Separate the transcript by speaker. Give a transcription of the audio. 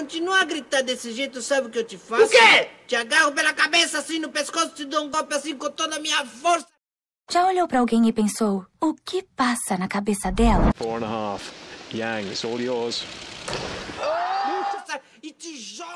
Speaker 1: Continua a gritar desse jeito, sabe o que eu te faço? O quê? Te agarro pela cabeça assim no pescoço, te dou um golpe assim com toda a minha força.
Speaker 2: Já olhou para alguém e pensou, o que passa
Speaker 3: na cabeça dela?
Speaker 4: Four and a half. Yang, it's all yours.
Speaker 3: Nossa, e te joga!